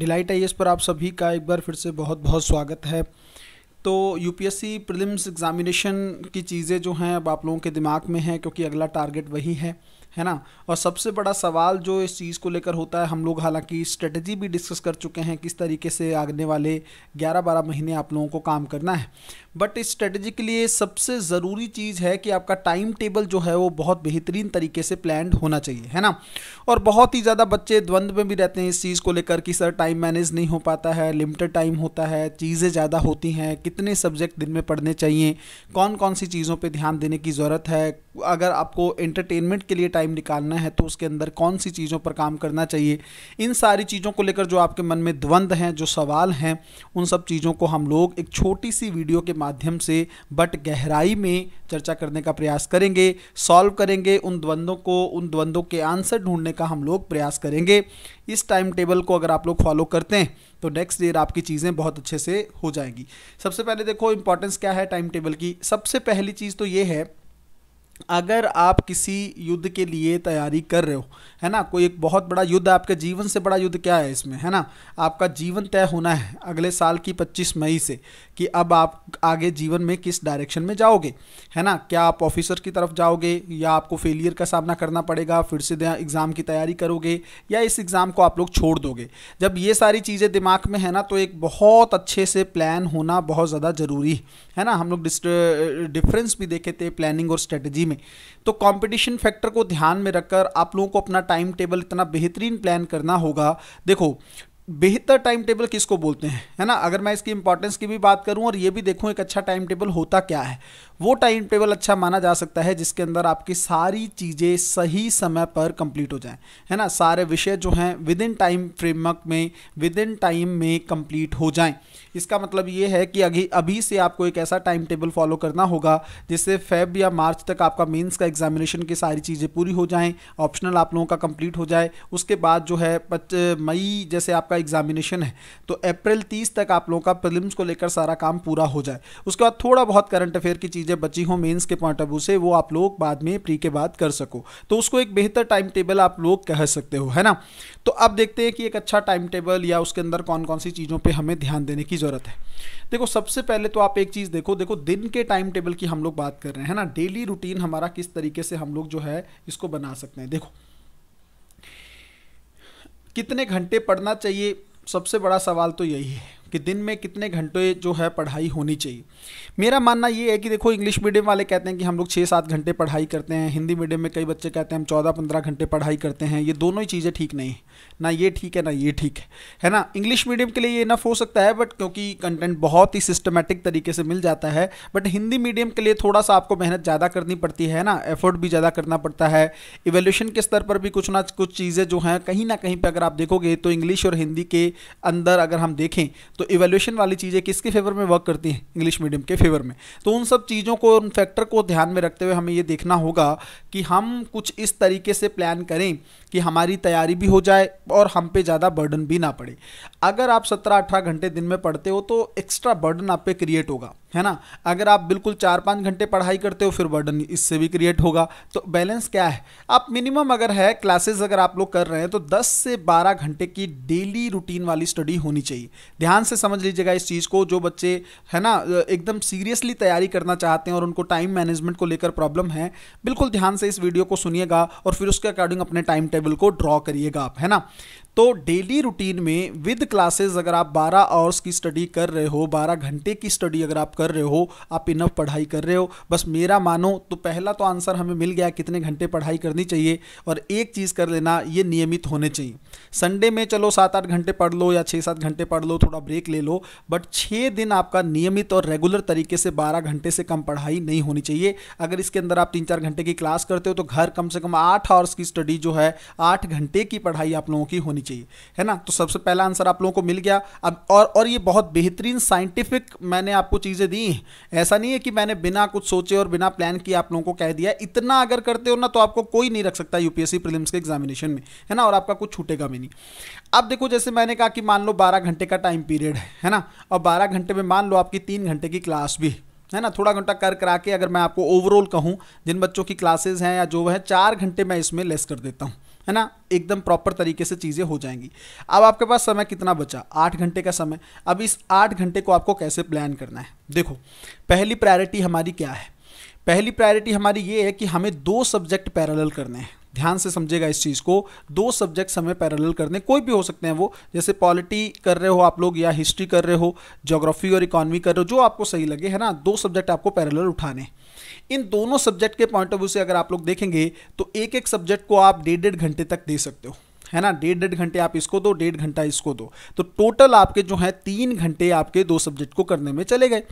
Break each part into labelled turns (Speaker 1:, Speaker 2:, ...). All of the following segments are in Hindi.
Speaker 1: डिलाइट आई पर आप सभी का एक बार फिर से बहुत बहुत स्वागत है तो यूपीएससी प्रीलिम्स एग्ज़ामिनेशन की चीज़ें जो हैं अब आप लोगों के दिमाग में हैं क्योंकि अगला टारगेट वही है है ना और सबसे बड़ा सवाल जो इस चीज़ को लेकर होता है हम लोग हालांकि स्ट्रेटजी भी डिस्कस कर चुके हैं किस तरीके से आगने वाले 11-12 महीने आप लोगों को काम करना है बट स्ट्रेटेजी के लिए सबसे ज़रूरी चीज़ है कि आपका टाइम टेबल जो है वो बहुत बेहतरीन तरीके से प्लान होना चाहिए है ना और बहुत ही ज़्यादा बच्चे द्वंद्व में भी रहते हैं इस चीज़ को लेकर कि सर टाइम मैनेज नहीं हो पाता है लिमिटेड टाइम होता है चीज़ें ज़्यादा होती हैं कितने सब्जेक्ट दिन में पढ़ने चाहिए कौन कौन सी चीज़ों पर ध्यान देने की ज़रूरत है अगर आपको एंटरटेनमेंट के लिए टाइम निकालना है तो उसके अंदर कौन सी चीज़ों पर काम करना चाहिए इन सारी चीज़ों को लेकर जो आपके मन में द्वंद्व हैं जो सवाल हैं उन सब चीज़ों को हम लोग एक छोटी सी वीडियो के माध्यम से बट गहराई में चर्चा करने का प्रयास करेंगे सॉल्व करेंगे उन द्वंद्वों को उन द्वंद्वों के आंसर ढूंढने का हम लोग प्रयास करेंगे इस टाइम टेबल को अगर आप लोग फॉलो करते हैं तो नेक्स्ट ईयर आपकी चीज़ें बहुत अच्छे से हो जाएंगी सबसे पहले देखो इंपॉर्टेंस क्या है टाइम टेबल की सबसे पहली चीज़ तो ये है अगर आप किसी युद्ध के लिए तैयारी कर रहे हो है ना कोई एक बहुत बड़ा युद्ध आपके जीवन से बड़ा युद्ध क्या है इसमें है ना आपका जीवन तय होना है अगले साल की 25 मई से कि अब आप आगे जीवन में किस डायरेक्शन में जाओगे है ना क्या आप ऑफिसर की तरफ जाओगे या आपको फेलियर का सामना करना पड़ेगा फिर से एग्ज़ाम की तैयारी करोगे या इस एग्ज़ाम को आप लोग छोड़ दोगे जब ये सारी चीज़ें दिमाग में है ना तो एक बहुत अच्छे से प्लान होना बहुत ज़्यादा ज़रूरी है ना हम लोग डिफरेंस भी देखे थे प्लानिंग और स्ट्रेटजी में तो कंपटीशन फैक्टर को ध्यान में रखकर आप लोगों को अपना टाइम टेबल इतना बेहतरीन प्लान करना होगा देखो बेहतर टाइम टेबल किसको बोलते हैं है ना अगर मैं इसकी इंपॉर्टेंस की भी बात करूं और ये भी देखूं एक अच्छा टाइम टेबल होता क्या है वो टाइम टेबल अच्छा माना जा सकता है जिसके अंदर आपकी सारी चीज़ें सही समय पर कंप्लीट हो जाएं है ना सारे विषय जो हैं विद इन टाइम फ्रेमवर्क में विद इन टाइम में कंप्लीट हो जाएं इसका मतलब ये है कि अभी अभी से आपको एक ऐसा टाइम टेबल फॉलो करना होगा जिससे फेब या मार्च तक आपका मेंस का एग्जामिनेशन की सारी चीज़ें पूरी हो जाएं ऑप्शनल आप लोगों का कंप्लीट हो जाए उसके बाद जो है मई जैसे आपका एग्जामिनेशन है तो अप्रैल तीस तक आप लोगों का प्रिलिम्स को लेकर सारा काम पूरा हो जाए उसके बाद थोड़ा बहुत करंट अफेयर की चीज़ चीज़ें बची हों मेंस के पॉइंट ऑफ व्यू से वो आप लोग बाद में प्री के बाद कर सको तो उसको एक बेहतर टाइम टेबल आप लोग कह सकते हो है ना तो अब देखते हैं कि एक अच्छा टाइम टेबल या उसके अंदर कौन कौन सी चीज़ों पर हमें ध्यान देने की ज़रूरत है देखो सबसे पहले तो आप एक चीज़ देखो देखो दिन के टाइम टेबल की हम लोग बात कर रहे हैं ना डेली रूटीन हमारा किस तरीके से हम लोग जो है इसको बना सकते हैं देखो कितने घंटे पढ़ना चाहिए सबसे बड़ा सवाल तो यही है कि दिन में कितने घंटे जो है पढ़ाई होनी चाहिए मेरा मानना ये है कि देखो इंग्लिश मीडियम वाले कहते हैं कि हम लोग छः सात घंटे पढ़ाई करते हैं हिंदी मीडियम में कई बच्चे कहते हैं हम चौदह पंद्रह घंटे पढ़ाई करते हैं ये दोनों ही चीज़ें ठीक नहीं ना ये ठीक है ना ये ठीक है है ना इंग्लिश मीडियम के लिए ये इनफ हो सकता है बट क्योंकि कंटेंट बहुत ही सिस्टमेटिक तरीके से मिल जाता है बट हिंदी मीडियम के लिए थोड़ा सा आपको मेहनत ज़्यादा करनी पड़ती है ना एफर्ट भी ज़्यादा करना पड़ता है इवेल्यूशन के स्तर पर भी कुछ ना कुछ चीज़ें जो हैं कहीं ना कहीं पर अगर आप देखोगे तो इंग्लिश और हिंदी के अंदर अगर हम देखें तो इवेल्यूशन वाली चीज़ें किसके फेवर में वर्क करती हैं इंग्लिश मीडियम के फेवर में तो उन सब चीज़ों को उन फैक्टर को ध्यान में रखते हुए हमें ये देखना होगा कि हम कुछ इस तरीके से प्लान करें कि हमारी तैयारी भी हो जाए और हम पे ज़्यादा बर्डन भी ना पड़े अगर आप सत्रह अठारह घंटे दिन में पढ़ते हो तो एक्स्ट्रा बर्डन आप पे क्रिएट होगा है ना अगर आप बिल्कुल चार पाँच घंटे पढ़ाई करते हो फिर बर्डन इससे भी क्रिएट होगा तो बैलेंस क्या है आप मिनिमम अगर है क्लासेस अगर आप लोग कर रहे हैं तो 10 से 12 घंटे की डेली रूटीन वाली स्टडी होनी चाहिए ध्यान से समझ लीजिएगा इस चीज़ को जो बच्चे है ना एकदम सीरियसली तैयारी करना चाहते हैं और उनको टाइम मैनेजमेंट को लेकर प्रॉब्लम है बिल्कुल ध्यान से इस वीडियो को सुनिएगा और फिर उसके अकॉर्डिंग अपने टाइम टेबल को ड्रॉ करिएगा आप है ना तो डेली रूटीन में विद क्लासेस अगर आप 12 आवर्स की स्टडी कर रहे हो 12 घंटे की स्टडी अगर आप कर रहे हो आप इनफ पढ़ाई कर रहे हो बस मेरा मानो तो पहला तो आंसर हमें मिल गया कितने घंटे पढ़ाई करनी चाहिए और एक चीज़ कर लेना ये नियमित होने चाहिए संडे में चलो सात आठ घंटे पढ़ लो या छः सात घंटे पढ़ लो थोड़ा ब्रेक ले लो बट छः दिन आपका नियमित और रेगुलर तरीके से बारह घंटे से कम पढ़ाई नहीं होनी चाहिए अगर इसके अंदर आप तीन चार घंटे की क्लास करते हो तो घर कम से कम आठ आवर्स की स्टडी जो है आठ घंटे की पढ़ाई आप लोगों की होनी होनी चाहिए है ना तो सबसे पहला आंसर आप लोगों को मिल गया अब और और ये बहुत बेहतरीन साइंटिफिक मैंने आपको चीज़ें दी हैं ऐसा नहीं है कि मैंने बिना कुछ सोचे और बिना प्लान किए आप लोगों को कह दिया इतना अगर करते हो ना तो आपको कोई नहीं रख सकता यूपीएससी प्रीलिम्स के एग्जामिनेशन में है ना और आपका कुछ छूटेगा भी नहीं अब देखो जैसे मैंने कहा कि मान लो बारह घंटे का टाइम पीरियड है है ना और बारह घंटे में मान लो आपकी तीन घंटे की क्लास भी है ना थोड़ा घंटा कर करा के अगर मैं आपको ओवरऑल कहूँ जिन बच्चों की क्लासेज हैं या जो है चार घंटे मैं इसमें लेस कर देता हूँ है ना एकदम प्रॉपर तरीके से चीज़ें हो जाएंगी अब आपके पास समय कितना बचा आठ घंटे का समय अब इस आठ घंटे को आपको कैसे प्लान करना है देखो पहली प्रायोरिटी हमारी क्या है पहली प्रायोरिटी हमारी ये है कि हमें दो सब्जेक्ट पैरेलल करने हैं ध्यान से समझेगा इस चीज़ को दो सब्जेक्ट्स हमें पैरेलल करने कोई भी हो सकते हैं वो जैसे पॉलिटी कर रहे हो आप लोग या हिस्ट्री कर रहे हो जोग्राफी और इकोनॉमी कर रहे हो जो आपको सही लगे है ना दो सब्जेक्ट आपको पैरेलल उठाने इन दोनों सब्जेक्ट के पॉइंट ऑफ व्यू से अगर आप लोग देखेंगे तो एक एक सब्जेक्ट को आप डेढ़ डेढ़ घंटे तक दे सकते हो है ना डेढ़ डेढ़ घंटे आप इसको दो डेढ़ घंटा इसको दो तो टोटल आपके जो है तीन घंटे आपके दो सब्जेक्ट को करने में चले गए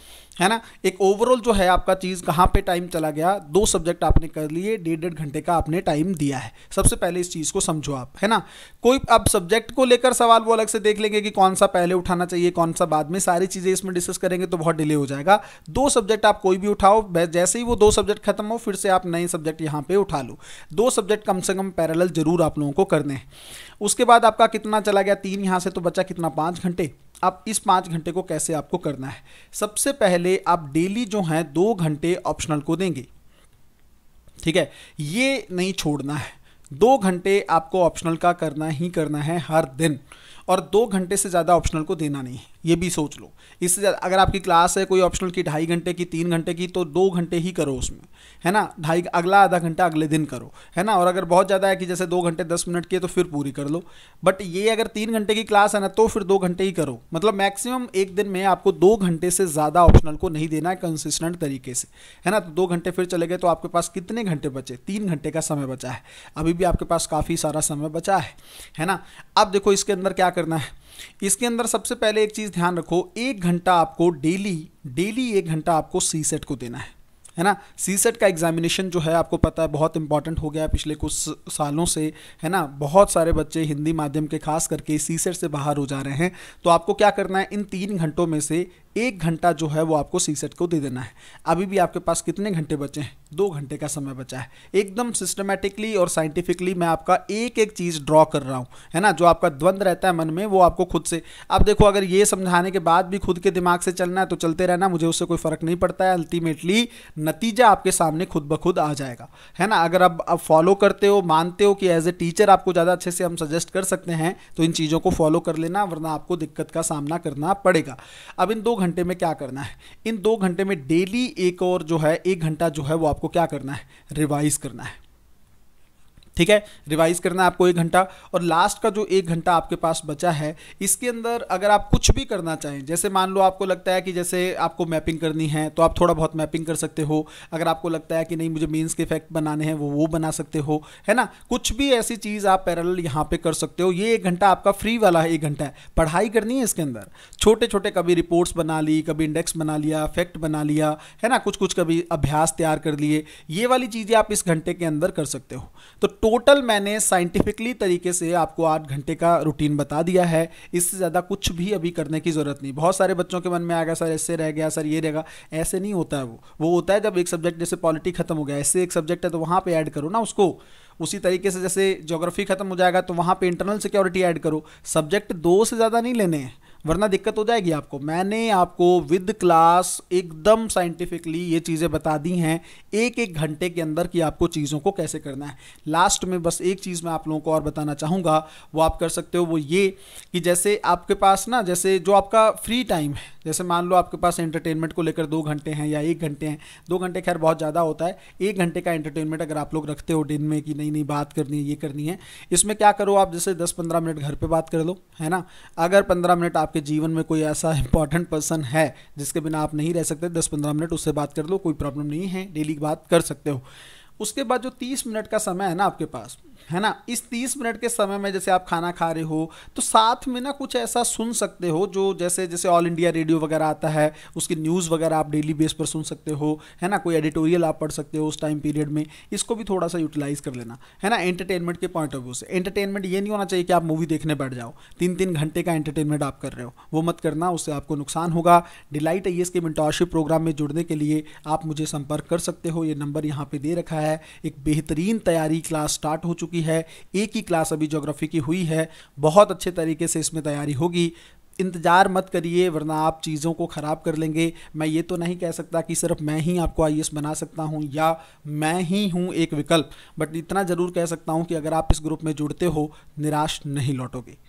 Speaker 1: है ना एक ओवरऑल जो है आपका चीज़ कहाँ पे टाइम चला गया दो सब्जेक्ट आपने कर लिए डेढ़ डेढ़ घंटे का आपने टाइम दिया है सबसे पहले इस चीज़ को समझो आप है ना कोई अब सब्जेक्ट को लेकर सवाल वो अलग से देख लेंगे कि कौन सा पहले उठाना चाहिए कौन सा बाद में सारी चीज़ें इसमें डिस्कस करेंगे तो बहुत डिले हो जाएगा दो सब्जेक्ट आप कोई भी उठाओ जैसे ही वो दो सब्जेक्ट खत्म हो फिर से आप नए सब्जेक्ट यहाँ पर उठा लो दो सब्जेक्ट कम से कम पैरल जरूर आप लोगों को करने हैं उसके बाद आपका कितना चला गया तीन यहाँ से तो बचा कितना पाँच घंटे अब इस पाँच घंटे को कैसे आपको करना है सबसे पहले आप डेली जो हैं दो घंटे ऑप्शनल को देंगे ठीक है ये नहीं छोड़ना है दो घंटे आपको ऑप्शनल का करना ही करना है हर दिन और दो घंटे से ज़्यादा ऑप्शनल को देना नहीं है ये भी सोच लो इससे अगर आपकी क्लास है कोई ऑप्शनल की ढाई घंटे की तीन घंटे की तो दो घंटे ही करो उसमें है ना ढाई अगला आधा घंटा अगले दिन करो है ना और अगर बहुत ज़्यादा है कि जैसे दो घंटे दस मिनट की है तो फिर पूरी कर लो बट ये अगर तीन घंटे की क्लास है ना तो फिर दो घंटे ही करो मतलब मैक्सिमम एक दिन में आपको दो घंटे से ज़्यादा ऑप्शनल को नहीं देना है कंसिस्टेंट तरीके से है ना तो दो घंटे फिर चले गए तो आपके पास कितने घंटे बचे तीन घंटे का समय बचा है अभी भी आपके पास काफ़ी सारा समय बचा है है ना अब देखो इसके अंदर क्या करना है इसके अंदर सबसे पहले एक चीज़ ध्यान रखो एक घंटा आपको डेली डेली एक घंटा आपको सी सेट को देना है है ना सी सेट का एग्जामिनेशन जो है आपको पता है बहुत इंपॉर्टेंट हो गया है पिछले कुछ सालों से है ना बहुत सारे बच्चे हिंदी माध्यम के खास करके सी सेट से बाहर हो जा रहे हैं तो आपको क्या करना है इन तीन घंटों में से एक घंटा जो है वो आपको सी सेट को दे देना है अभी भी आपके पास कितने घंटे बचे हैं दो घंटे का समय बचा है एकदम सिस्टमेटिकली और साइंटिफिकली मैं आपका एक एक चीज़ ड्रॉ कर रहा हूँ है ना जो आपका द्वंद्व रहता है मन में वो आपको खुद से अब देखो अगर ये समझाने के बाद भी खुद के दिमाग से चलना है तो चलते रहना मुझे उससे कोई फ़र्क नहीं पड़ता है अल्टीमेटली नतीजा आपके सामने खुद ब खुद आ जाएगा है ना अगर आप अब फॉलो करते हो मानते हो कि एज ए टीचर आपको ज़्यादा अच्छे से हम सजेस्ट कर सकते हैं तो इन चीज़ों को फॉलो कर लेना वरना आपको दिक्कत का सामना करना पड़ेगा अब इन दो घंटे घंटे में क्या करना है इन दो घंटे में डेली एक और जो है एक घंटा जो है वो आपको क्या करना है रिवाइज करना है ठीक है रिवाइज करना है आपको एक घंटा और लास्ट का जो एक घंटा आपके पास बचा है इसके अंदर अगर आप कुछ भी करना चाहें जैसे मान लो आपको लगता है कि जैसे आपको मैपिंग करनी है तो आप थोड़ा बहुत मैपिंग कर सकते हो अगर आपको लगता है कि नहीं मुझे मीन्स के इफेक्ट बनाने हैं वो वो बना सकते हो है ना कुछ भी ऐसी चीज़ आप पैरल यहाँ पे कर सकते हो ये एक घंटा आपका फ्री वाला है एक घंटा है पढ़ाई करनी है इसके अंदर छोटे छोटे कभी रिपोर्ट्स बना ली कभी इंडेक्स बना लिया फैक्ट बना लिया है ना कुछ कुछ कभी अभ्यास तैयार कर लिए ये वाली चीज़ें आप इस घंटे के अंदर कर सकते हो तो टोटल मैंने साइंटिफिकली तरीके से आपको आठ घंटे का रूटीन बता दिया है इससे ज़्यादा कुछ भी अभी करने की ज़रूरत नहीं बहुत सारे बच्चों के मन में आ गया सर ऐसे रह गया सर ये रहेगा ऐसे नहीं होता है वो वो होता है जब एक सब्जेक्ट जैसे पॉलिटी खत्म हो गया ऐसे एक सब्जेक्ट है तो वहाँ पर ऐड करो ना उसको उसी तरीके से जैसे ज्योग्राफी खत्म हो जाएगा तो वहाँ पर इंटरनल सिक्योरिटी ऐड करो सब्जेक्ट दो से ज़्यादा नहीं लेने हैं वरना दिक्कत हो जाएगी आपको मैंने आपको विद क्लास एकदम साइंटिफिकली ये चीज़ें बता दी हैं एक एक घंटे के अंदर कि आपको चीज़ों को कैसे करना है लास्ट में बस एक चीज़ मैं आप लोगों को और बताना चाहूँगा वो आप कर सकते हो वो ये कि जैसे आपके पास ना जैसे जो आपका फ्री टाइम है जैसे मान लो आपके पास एंटरटेनमेंट को लेकर दो घंटे हैं या एक घंटे हैं दो घंटे खैर बहुत ज़्यादा होता है एक घंटे का एंटरटेनमेंट अगर आप लोग रखते हो दिन में कि नई नहीं बात करनी है ये करनी है इसमें क्या करो आप जैसे दस पंद्रह मिनट घर पर बात कर लो है ना अगर पंद्रह मिनट आप आपके जीवन में कोई ऐसा इंपॉर्टेंट पर्सन है जिसके बिना आप नहीं रह सकते दस पंद्रह मिनट उससे बात कर लो कोई प्रॉब्लम नहीं है डेली बात कर सकते हो उसके बाद जो तीस मिनट का समय है ना आपके पास है ना इस तीस मिनट के समय में जैसे आप खाना खा रहे हो तो साथ में ना कुछ ऐसा सुन सकते हो जो जैसे जैसे ऑल इंडिया रेडियो वगैरह आता है उसकी न्यूज़ वगैरह आप डेली बेस पर सुन सकते हो है ना कोई एडिटोरियल आप पढ़ सकते हो उस टाइम पीरियड में इसको भी थोड़ा सा यूटिलाइज़ कर लेना है ना एंटरटेनमेंट के पॉइंट ऑफ व्यू से एंटरटेनमेंट ये नहीं होना चाहिए कि आप मूवी देखने बैठ जाओ तीन तीन घंटे का एंटरटेनमेंट आप कर रहे हो वो मत करना उससे आपको नुकसान होगा डिलाइट आई e के मिनटॉर्शिप प्रोग्राम में जुड़ने के लिए आप मुझे संपर्क कर सकते हो ये नंबर यहाँ पर दे रखा है एक बेहतरीन तैयारी क्लास स्टार्ट हो चुकी चुकी है एक ही क्लास अभी जोग्राफी की हुई है बहुत अच्छे तरीके से इसमें तैयारी होगी इंतज़ार मत करिए वरना आप चीज़ों को ख़राब कर लेंगे मैं ये तो नहीं कह सकता कि सिर्फ मैं ही आपको आई e बना सकता हूँ या मैं ही हूँ एक विकल्प बट इतना ज़रूर कह सकता हूँ कि अगर आप इस ग्रुप में जुड़ते हो निराश नहीं लौटोगे